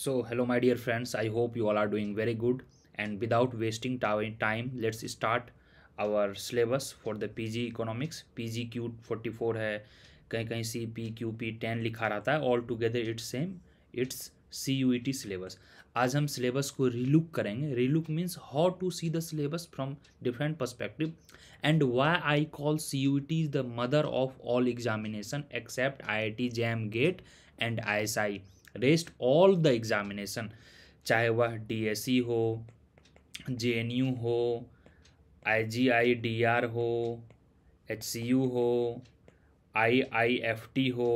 So hello my dear friends, I hope you all are doing very good and without wasting time let's start our syllabus for the PG economics PG Q 44 है कहीं कहीं C P Q P ten लिखा रहता है all together it's same it's C U E T syllabus आज हम syllabus को relook करेंगे relook means how to see the syllabus from different perspective and why I call C U E T is the mother of all examination except I I T JAM GATE and I S I rest all the examination, चाहे वह DSC हो JNU हो IGIDR हो HCU हो IIFT हो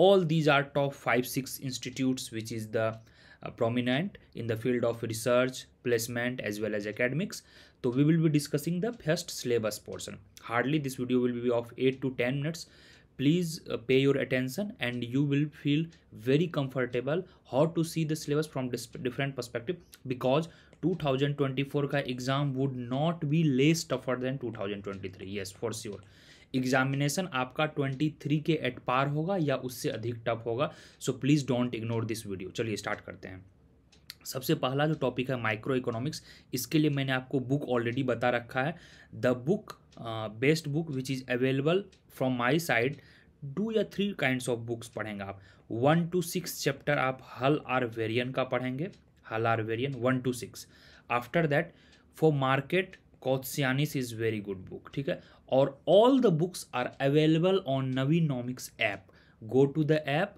all these are top 5 6 institutes which is the uh, prominent in the field of research placement as well as academics so we will be discussing the first syllabus portion hardly this video will be of 8 to 10 minutes please uh, pay your attention and you will feel very comfortable how to see the syllabus from different perspective because 2024 का exam would not be less tougher than 2023 yes for sure examination आपका 23 के at par होगा या उससे अधिक tough होगा so please don't ignore this video चलिए start करते हैं सबसे पहला जो टॉपिक है माइक्रो इकोनॉमिक्स इसके लिए मैंने आपको बुक ऑलरेडी बता रखा है the book best book which is available from my side two या थ्री काइंड्स ऑफ बुक्स पढ़ेंगे आप वन टू सिक्स चैप्टर आप हल आर वेरियन का पढ़ेंगे Hal R Varian one two six after that for market Koutsoyiannis is very good book ठीक है और all the books are available on Navinomics app go to the app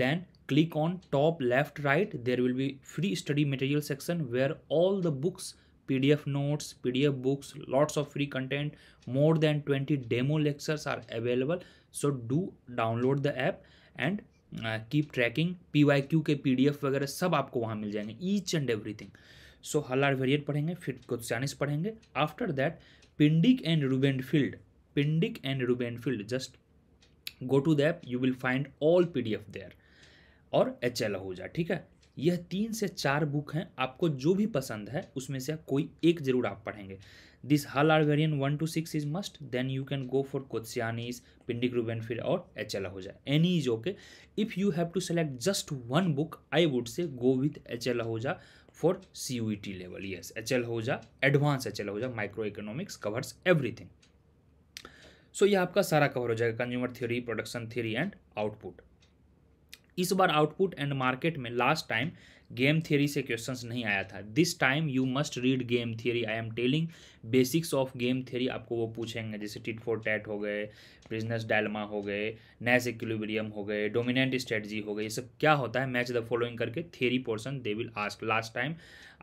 then click on top left right there will be free study material section where all the books pdf notes pdf books lots of free content more than 20 demo lectures are available so do download the app and keep tracking P Y Q के P D F वगैरह सब आपको वहाँ मिल जाएंगे each and everything so Hal R Varian पढ़ेंगे फिर Koutsoyiannis पढ़ेंगे after that Pindyck and Rubinfeld Pindyck and Rubinfeld just go to the app you will find all pdf there और एच एल आहूजा ठीक है यह तीन से चार बुक हैं आपको जो भी पसंद है उसमें से कोई एक जरूर आप पढ़ेंगे this Hal R Varian one two six is must then you can go for Koutsoyiannis Pindyck Rubin फिर और H L Ahuja any is okay if you have to select just one book I would say go with H L Ahuja for C U T level yes H L Ahuja advance H L Ahuja micro economics covers everything so यह आपका सारा cover हो जाएगा consumer theory production theory and output इस बार output and market में last time game theory से questions नहीं आया था this time you must read game theory I am telling basics of game theory आपको वो पूछेंगे जैसे टिट फॉर टैट हो गए बिजनेस डायलमा हो गए नैस इक्विलिब्रियम हो गए डोमिनेंट स्ट्रेटजी हो गए ये सब क्या होता है मैच द फॉलोइंग करके theory portion they will ask last time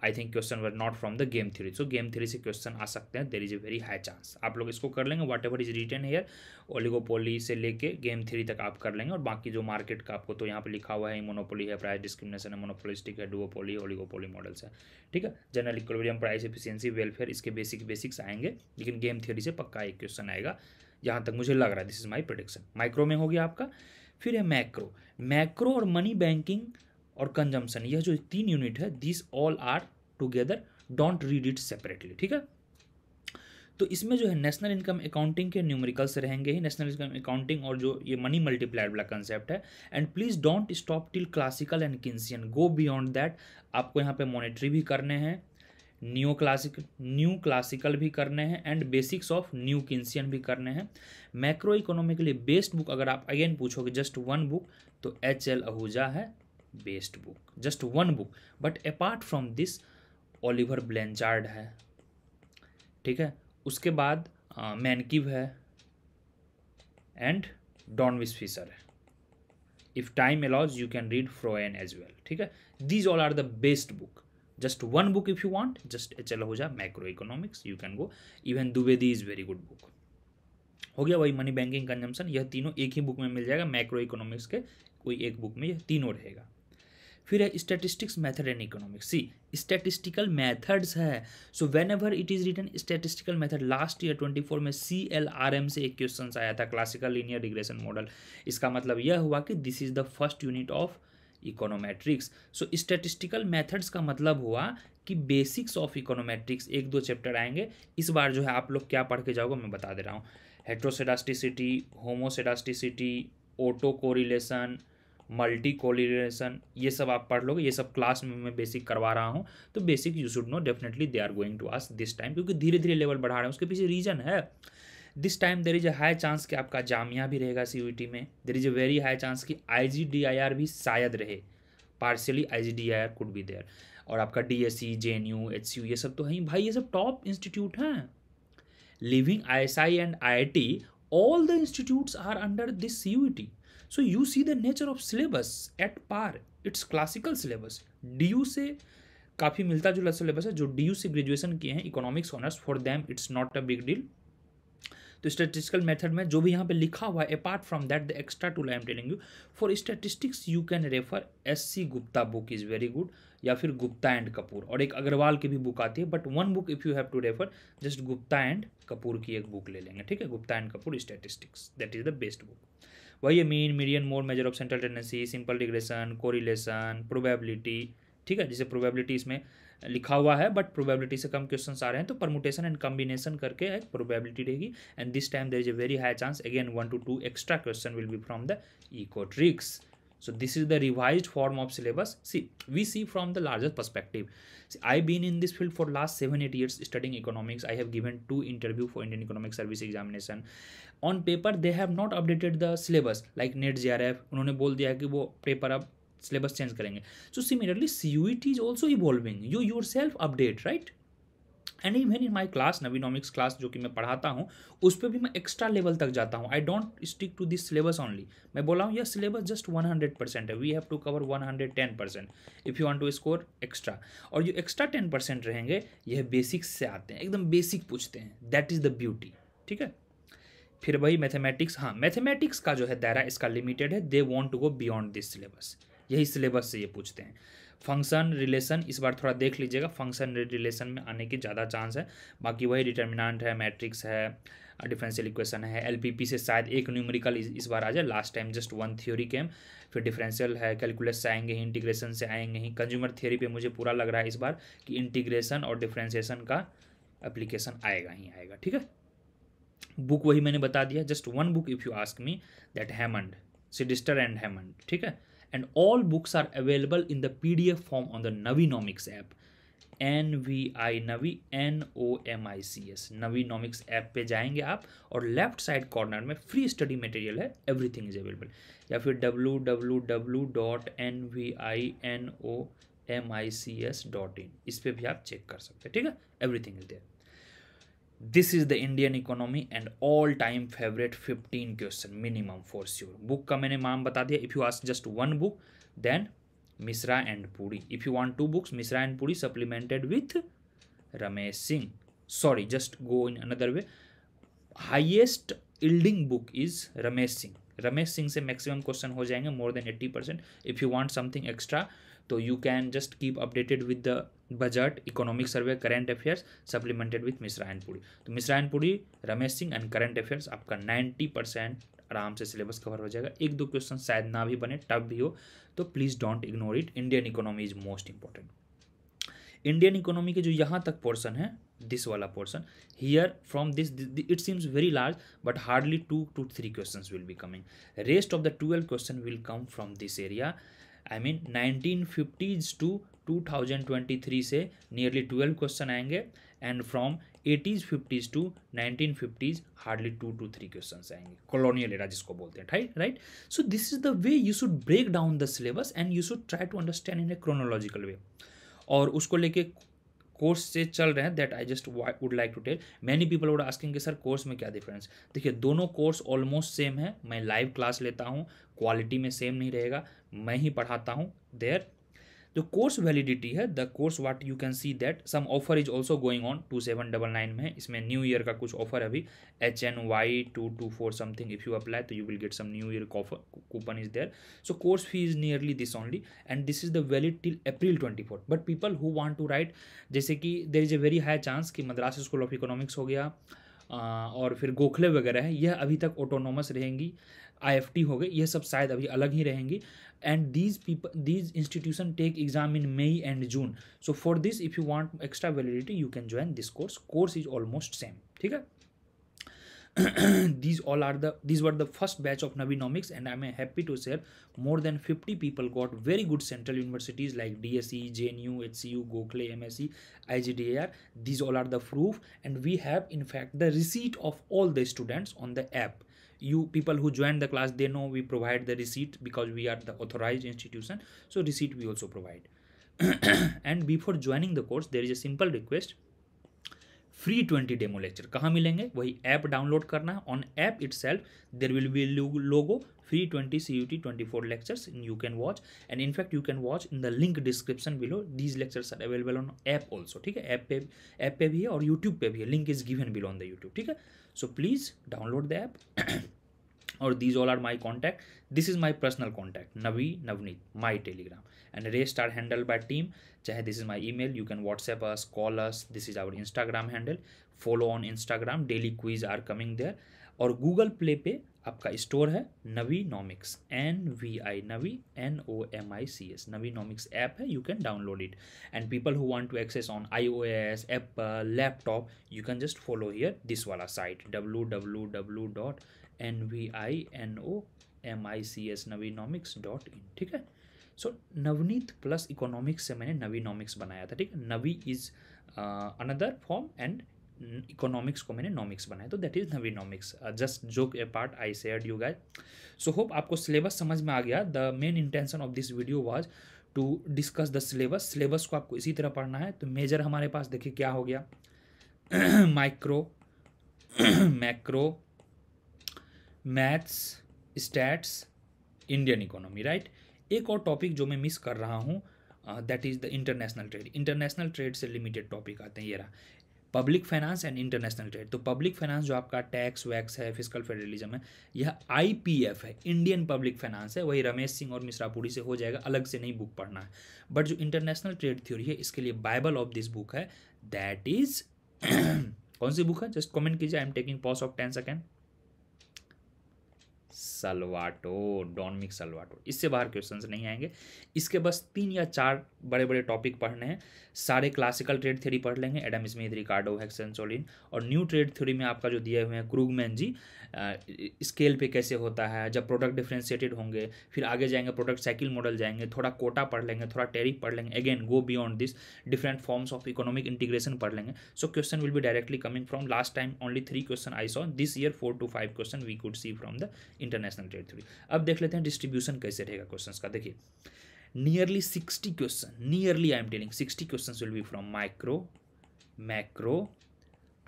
I think question were not from the game theory so game theory से क्वेश्चन आ सकते हैं there is a very high chance आप लोग इसको कर लेंगे whatever is written here oligopoly से लेके गेम थ्री तक आप कर लेंगे और बाकी जो मार्केट का आपको तो यहाँ पे लिखा हुआ है मोनोपोली है प्राइस डिस्क्रिमिनेशन है मोनोपोलिस्टिक है डुओपोली ओलिगोपोली मॉडल्स है ठीक है general equilibrium price efficiency welfare इसके बेसिक बेसिक्स आएंगे लेकिन गेम थ्योरी से पक्का एक क्वेश्चन आएगा जहाँ तक मुझे लग रहा है this is my production micro में हो गया आपका फिर है मैक्रो मैक्रो और मनी बैंकिंग और कंजम्पन यह जो तीन यूनिट है this all are together don't read it separately ठीक है तो इसमें जो है नेशनल इनकम अकाउंटिंग के न्यूमेरिकल्स रहेंगे ही नेशनल इनकम अकाउंटिंग और जो ये मनी मल्टीप्लायर वाला कंसेप्ट है and please don't stop till classical and Keynesian go beyond that आपको यहाँ पे मॉनिटरी भी करने हैं न्यू क्लासिक न्यू क्लासिकल भी करने हैं and basics of new Keynesian भी करने हैं मैक्रो इकोनॉमिकली बेस्ड बुक अगर आप अगेन पूछोगे जस्ट वन बुक तो एच एल आहूजा है best book just one book but apart from this Oliver Blanchard है ठीक है उसके बाद मैनकिव है एंड डॉन विस फिशर है if time allows you can read Froyen as well ठीक है these all are the best book just one book if you want just चलो हो जा micro economics you can go even दुबेदी is very good book हो गया वही money banking consumption यह तीनों एक ही बुक में मिल जाएगा माइक्रो इकोनॉमिक्स के कोई एक बुक में यह तीनों रहेगा फिर है statistics method and economics see statistical methods है so whenever it is written statistical method last year twenty four में सी एल आर एम से एक क्वेश्चन आया था क्लासिकल लीनियर रिग्रेशन मॉडल इसका मतलब यह हुआ कि this is the first unit of econometrics so statistical methods का मतलब हुआ कि बेसिक्स ऑफ इकोनोमेट्रिक्स एक दो चैप्टर आएंगे इस बार जो है आप लोग क्या पढ़ के जाओगे मैं बता दे रहा हूँ heteroscedasticity homoscedasticity autocorrelation multicollinearity ये सब आप पढ़ लोगे ये सब क्लास में मैं बेसिक करवा रहा हूँ तो basic you should know definitely they are going to ask this time क्योंकि धीरे धीरे लेवल बढ़ा रहे हैं उसके पीछे रीजन है this time there is a high chance कि आपका जामिया भी रहेगा सी टी में there is a very high chance कि I G D I R भी शायद रहे partially I G D I R could be there और आपका D S C J N U H C U ये सब तो है भाई ये सब टॉप इंस्टीट्यूट हैं leaving I S I and I I T all the institutes are under this C U T so you see the nature of syllabus at par it's classical syllabus D U से काफ़ी मिलता जुला syllabus है जो D U से graduation किए हैं economics honours for them it's not a big deal तो स्टेटिस्टिकल मेथड में जो भी यहाँ पे लिखा हुआ है apart from that the extra tool I am telling you for statistics you can refer S C Gupta book is very good या फिर गुप्ता एंड कपूर और एक अग्रवाल की भी बुक आती है but one book if you have to refer just Gupta and Kapoor की एक बुक ले लेंगे ठीक है Gupta and Kapoor statistics that is the best book वही है mean median mode measure of central tendency simple regression correlation probability ठीक है जिसे प्रोबेबिलिटी इसमें लिखा हुआ है बट प्रोबेबिलिटी से कम क्वेश्चन आ रहे हैं तो परमुटेशन एंड कम्बिनेशन करके एक प्रोबेबिलिटी रहेगी and this time there is a very high chance again one to two extra question will be from the econometrics so this is the revise form of syllabus C V C from the largest perspective I been in this field for last seven eight years studying economics I have given two interview for Indian economic service examination on paper they have not updated the syllabus like NET J उन्होंने बोल दिया कि वो paper अब syllabus change करेंगे so similarly C U it is also evolving you yourself update right and even in my class Navinomics class जो कि मैं पढ़ाता हूँ उस पर भी मैं एक्स्ट्रा लेवल तक जाता हूँ I don't stick to this syllabus only मैं बोला हूँ यह syllabus just one hundred percent है we have to cover one hundred ten percent if you want to score extra और जो एक्स्ट्रा टेन परसेंट रहेंगे यह बेसिक्स से आते हैं एकदम बेसिक पूछते हैं दैट इज़ द ब्यूटी ठीक है फिर वही मैथमेटिक्स हाँ मैथमेटिक्स का जो है दायरा इसका लिमिटेड है they want to go beyond this syllabus यही सिलेबस से ये पूछते हैं फंक्शन रिलेशन इस बार थोड़ा देख लीजिएगा फंक्शन रिलेशन में आने की ज़्यादा चांस है बाकी वही डिटर्मिनाट है मैट्रिक्स है डिफरेंशियल इक्वेशन है एलपीपी से शायद एक न्यूमेरिकल इस बार आ जाए last time just one theory came फिर डिफरेंशियल है कैलकुलस से आएंगे ही इंटीग्रेशन से आएंगे ही कंज्यूमर थ्योरी पे मुझे पूरा लग रहा है इस बार कि इंटीग्रेशन और डिफ्रेंसिएशन का एप्लीकेशन आएगा ही आएगा ठीक है बुक वही मैंने बता दिया just one book if you ask me that Hammond Sydsaeter and Hammond ठीक है and all books are available in the P D F form on the Navinomics app N V I Navi N O M I C S Navinomics app पे जाएंगे आप और left side corner में free study material है everything is available या फिर W W W dot N V I N O M I C S dot in इस पर भी आप चेक कर सकते हैं ठीक है everything is there this is the Indian economy and all time favourite fifteen question minimum for sure book का मैंने नाम बता दिया if you ask just one book then Mishra and Puri if you want two books Mishra and Puri supplemented with Ramesh Singh sorry just go in another way highest yielding book is Ramesh Singh Ramesh Singh से maximum question हो जाएंगे more then eighty percent if you want something extra तो you can just keep updated with the budget economic survey current affairs supplemented with Mishra तो Mishra Ramesh Singh and current affairs आपका ninety percent आराम से syllabus cover हो जाएगा एक दो क्वेश्चन शायद ना भी बने टफ भी हो तो please don't ignore it Indian economy is most important Indian economy के जो यहाँ तक पोर्सन है दिस वाला portion here from this it seems very large but hardly two to three question will be coming rest of the twelve question will come from this area I mean nineteen fifties to two thousand twenty three से nearly twelve question आएंगे and from eighties fifties to nineteen fifties hardly two to three question आएंगे colonial era जिसको बोलते हैं right right so this is the way you should break down the syllabus and you should try to understand in a chronological way और उसको लेके course से चल रहे हैं that I just would like to tell many people would asking कि sir course में क्या डिफरेंस देखिए दोनों कोर्स ऑलमोस्ट सेम है मैं लाइव क्लास लेता हूँ क्वालिटी में सेम नहीं रहेगा मैं ही पढ़ाता हूँ देयर जो कोर्स वैलिडिटी है the course what you can see that some offer is also going on two seven double nine में इसमें न्यू ईयर का कुछ ऑफर है अभी H N Y two two four something if you apply तो you will get some new year coupon is there so course fee is nearly this only and this is the valid till April twenty four but people who want to write जैसे कि there is a very high chance कि Madras school of economics हो गया और फिर गोखले वगैरह है यह अभी तक ऑटोनोमस रहेंगी आई हो गए ये सब शायद अभी अलग ही रहेंगी and these people these institution take exam in May and June so for this if you want extra validity you can join this course course is almost same ठीक है these all are the these were the first batch of navinomics and i'm happy to share more than 50 people got very good central universities like dse jnu hcu gokhale msc igdar these all are the proof and we have in fact the receipt of all the students on the app you people who joined the class they know we provide the receipt because we are the authorized institution so receipt we also provide and before joining the course there is a simple request free twenty demo lecture कहाँ मिलेंगे वही app download करना है on app itself there will be लोगो free twenty C U T twenty four lectures you can watch and in fact you can watch in the link description below these lectures are available on app also ठीक है app पे app पे भी है और YouTube पे भी है link is given below on the YouTube ठीक है so please download the app or these all are my contact this is my personal contact navi navneet my telegram and rest are handled by team chahe this is my email you can whatsapp us call us this is our instagram handle follow on instagram daily quiz are coming there और Google Play पे आपका store है Navinomics N V I Navi N O M I C S Navinomics app है you can download it and people who want to access on I O S Apple laptop you can just follow here this वाला site W W W dot N V I N O M I C S Navinomics dot in ठीक है so so, Navneet plus economics से मैंने नवीनॉमिक्स बनाया था ठीक है Navi is another form and economics को मैंने नॉमिक्स बनाया तो दैट इज़ नवीनॉमिक्स जस्ट जो part I said you guys so hope आपको सिलेबस समझ में आ गया the main intention of this video was to discuss the syllabus syllabus को आपको इसी तरह पढ़ना है तो मेजर हमारे पास देखिए क्या हो गया micro macro maths stats Indian economy right एक और टॉपिक जो मैं मिस कर रहा हूँ that is the international trade international trade से लिमिटेड टॉपिक आते हैं ये रहा public finance and international trade तो पब्लिक फाइनेंस जो आपका टैक्स वैक्स है फिजिकल फेडरलिज्म है यह आईपीएफ है इंडियन पब्लिक फाइनेंस है वही रमेश सिंह और मिश्रापुरी से हो जाएगा अलग से नहीं बुक पढ़ना है बट जो इंटरनेशनल ट्रेड थ्योरी है इसके लिए बाइबल ऑफ दिस बुक है दैट इज कौन सी बुक है जस्ट कमेंट कीजिए I am taking pause of ten second Salvatore Dominick Salvatore इससे बाहर क्वेश्चंस नहीं आएंगे इसके बस तीन या चार बड़े बड़े टॉपिक पढ़ने हैं सारे क्लासिकल ट्रेड थ्योरी पढ़ लेंगे एडम स्मिथ रिकार्डो सोलिन और न्यू ट्रेड थ्योरी में आपका जो दिए हुए हैं क्रूगमैन जी स्केल पे कैसे होता है जब प्रोडक्ट डिफ्रेंशिएटेड होंगे फिर आगे जाएंगे प्रोडक्ट साइकिल मॉडल जाएंगे थोड़ा कोटा पढ़ लेंगे थोड़ा टेरिफ पढ़ लेंगे again go beyond this different forms of economic integration पढ़ लेंगे so question will be directly coming from last time only three question I saw this year four two five question we could see from the international territory अब देख लेते हैं distribution कैसे रहेगा question का देखिए nearly sixty question nearly I am telling sixty question will be from micro macro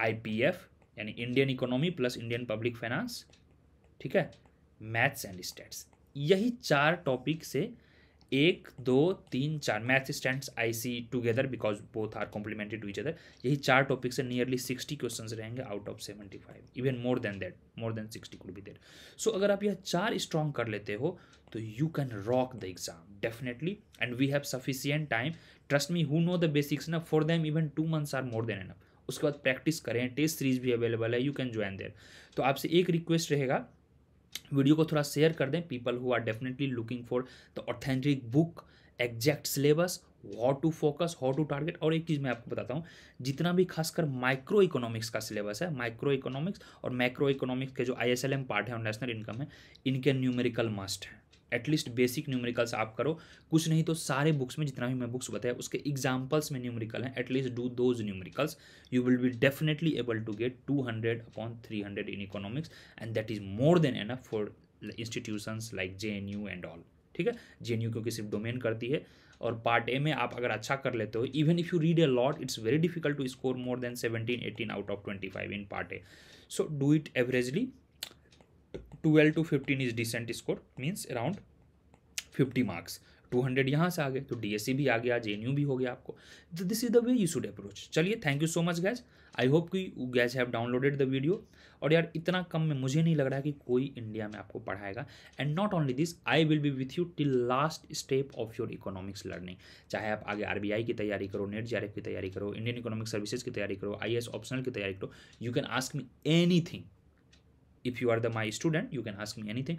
IPF यानी Indian economy plus Indian public finance ठीक है मैथ्स एंड स्टेट्स यही चार टॉपिक से एक दो तीन चार math stats I see together because both are complemented to each other यही चार टॉपिक से नियरली सिक्सटी क्वेश्चन रहेंगे out of seventy five even more than that more than sixty could be that so अगर आप यह चार strong कर लेते हो तो you can rock the exam definitely and we have sufficient time trust me who know the basics ना for them even two months are more than enough उसके बाद प्रैक्टिस करें टेस्ट सीरीज भी अवेलेबल है यू कैन ज्वाइन देर तो आपसे एक request रहेगा वीडियो को थोड़ा शेयर कर दें people who are definitely looking for the authentic book exact syllabus how to focus how to target और एक चीज़ मैं आपको बताता हूँ जितना भी खासकर माइक्रो इकोनॉमिक्स का सिलेबस है माइक्रो इकोनॉमिक्स और मैक्रो इकोनॉमिक्स के जो आई पार्ट है और नेशनल इनकम है इनके न्यूमेरिकल मस्ट हैं एटलीस्ट बेसिक न्यूमेरिकल्स आप करो कुछ नहीं तो सारे बुक्स में जितना भी मैं बुक्स बताया उसके एग्जाम्पल्स में न्यूमेरिकल हैं at least do those numericals you will be definitely able to get two hundred upon three hundred in economics and that is more than enough for institutions like J N U and all ठीक है जे N you क्योंकि सिर्फ domain करती है और part A में आप अगर अच्छा कर लेते हो even if you read a lot it's very difficult to score more than seventeen eighteen out of twenty five in part A so do it averagely twelve to fifteen is decent score means around fifty marks to hundred यहाँ से आ गए तो DSC भी आ गया जे भी हो गया आपको तो this is the way you should approach चलिए thank you so much guys I hope कि guys have downloaded the video और यार इतना कम में मुझे नहीं लग रहा है कि कोई इंडिया में आपको पढ़ाएगा and not only this I will be with you till last step of your economics learning चाहे आप आगे आरबीआई की तैयारी करो नेट जे की तैयारी करो इंडियन इकोनॉमिक सर्विसेज की तैयारी करो आई ऑप्शनल की तैयारी करो you can ask me anything if you are the my student you can ask me anything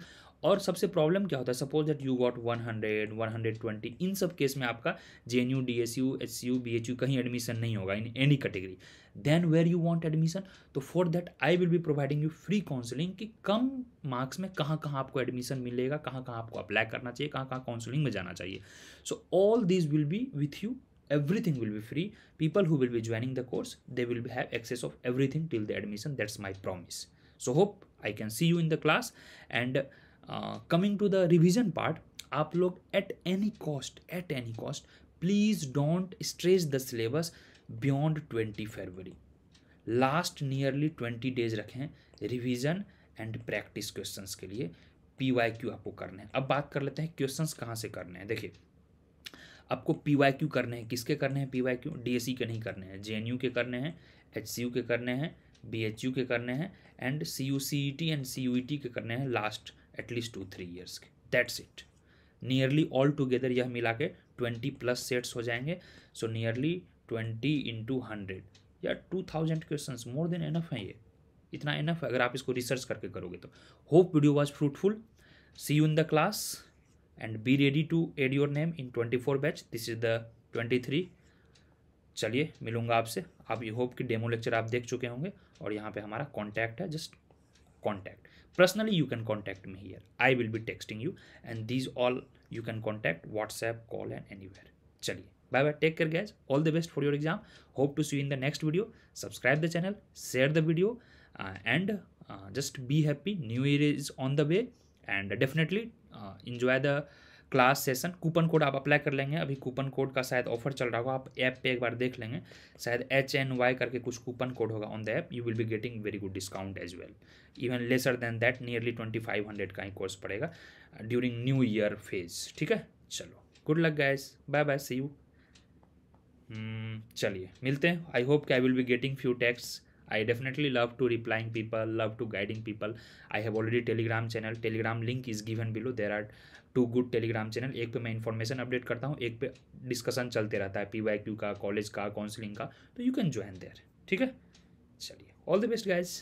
और सबसे प्रॉब्लम क्या होता है suppose that you got 100 120 in सब केस में आपका J N U D S U H C U B H U कहीं admission नहीं होगा in any category then where you want admission तो for that I will be providing you free counselling कि कम marks में कहाँ कहाँ आपको एडमिशन मिलेगा कहाँ कहाँ आपको अप्लाई करना चाहिए कहाँ कहाँ काउंसलिंग में जाना चाहिए so all this will be with you everything will be free people who will be joining the course they will have access of everything till the admission that's my promise so hope I can see you in the class and coming to the revision part आप लोग at any cost at any cost please don't stretch the syllabus beyond twenty February last nearly twenty days रखें revision and practice question के लिए P Y Q आपको करने हैं अब बात कर लेते हैं क्वेश्चन कहाँ से करने हैं देखिए आपको पी वाई क्यू करने हैं किसके करने हैं P Y Q D S C के नहीं करने हैं जे एन यू के करने हैं एच सी यू के करने हैं बी एच यू के करने हैं and C U C E T and C U E T के करने हैं last at least two three years के that's it nearly all together यह मिला के ट्वेंटी प्लस सेट्स हो जाएंगे so nearly twenty into hundred या two thousand question more than enough है ये इतना एनफ है अगर आप इसको रिसर्च करके करोगे तो hope video was fruitful see you in the class and be ready to add your name in twenty four batch this is the twenty three चलिए मिलूंगा आपसे आप ये होप कि डेमो लेक्चर आप देख चुके होंगे और यहाँ पे हमारा कॉन्टैक्ट है just contact personally you can contact me here I will be texting you and these all you can contact WhatsApp call and any चलिए bye bye take care guys all the best for your exam hope to see in the next video subscribe the channel share the video and just be happy new year is on the way and definitely enjoy the class session coupon code आप apply कर लेंगे अभी coupon code का शायद offer चल रहा होगा आप ऐप पे एक बार देख लेंगे शायद एच एन वाई करके कुछ कूपन कोड होगा on the app you will be getting very good discount as well even lesser than that nearly twenty five hundred का ही कोर्स पड़ेगा ड्यूरिंग न्यू ईयर फेज ठीक है चलो good luck guys bye bye see you चलिए मिलते हैं I hope कि I will be getting few texts I definitely love to replying people, love to guiding people. I have already Telegram channel. Telegram link is given below. There are two good Telegram channel एक पे मैं information update करता हूँ एक पे discussion चलते रहता है पी वाई क्यू का कॉलेज का काउंसलिंग का तो यू कैन ज्वाइन देयर ठीक है चलिए ऑल द बेस्ट गाइज़